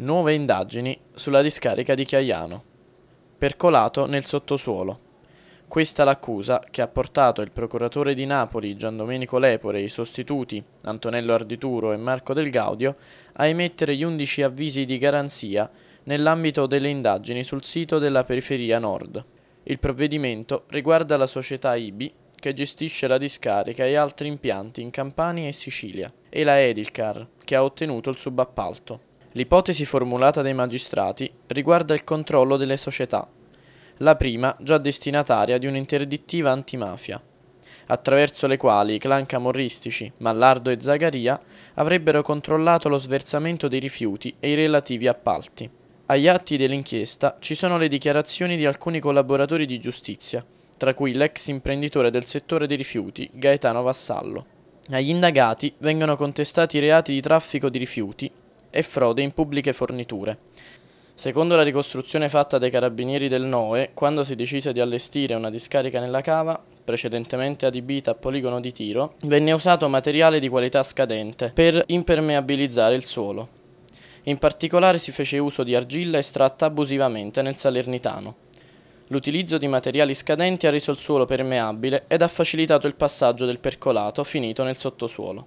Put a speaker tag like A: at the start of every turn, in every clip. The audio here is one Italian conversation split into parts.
A: Nuove indagini sulla discarica di Chiaiano. Percolato nel sottosuolo. Questa l'accusa che ha portato il procuratore di Napoli Giandomenico Lepore e i sostituti Antonello Ardituro e Marco Del Gaudio a emettere gli 11 avvisi di garanzia nell'ambito delle indagini sul sito della periferia nord. Il provvedimento riguarda la società IBI che gestisce la discarica e altri impianti in Campania e Sicilia e la Edilcar che ha ottenuto il subappalto. L'ipotesi formulata dai magistrati riguarda il controllo delle società, la prima già destinataria di un'interdittiva antimafia, attraverso le quali i clan camorristici Mallardo e Zagaria avrebbero controllato lo sversamento dei rifiuti e i relativi appalti. Agli atti dell'inchiesta ci sono le dichiarazioni di alcuni collaboratori di giustizia, tra cui l'ex imprenditore del settore dei rifiuti Gaetano Vassallo. Agli indagati vengono contestati i reati di traffico di rifiuti, e frode in pubbliche forniture. Secondo la ricostruzione fatta dai carabinieri del NOE, quando si decise di allestire una discarica nella cava, precedentemente adibita a poligono di tiro, venne usato materiale di qualità scadente per impermeabilizzare il suolo. In particolare si fece uso di argilla estratta abusivamente nel Salernitano. L'utilizzo di materiali scadenti ha reso il suolo permeabile ed ha facilitato il passaggio del percolato finito nel sottosuolo.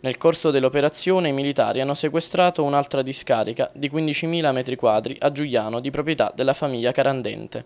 A: Nel corso dell'operazione i militari hanno sequestrato un'altra discarica di 15.000 metri quadri a Giuliano di proprietà della famiglia Carandente.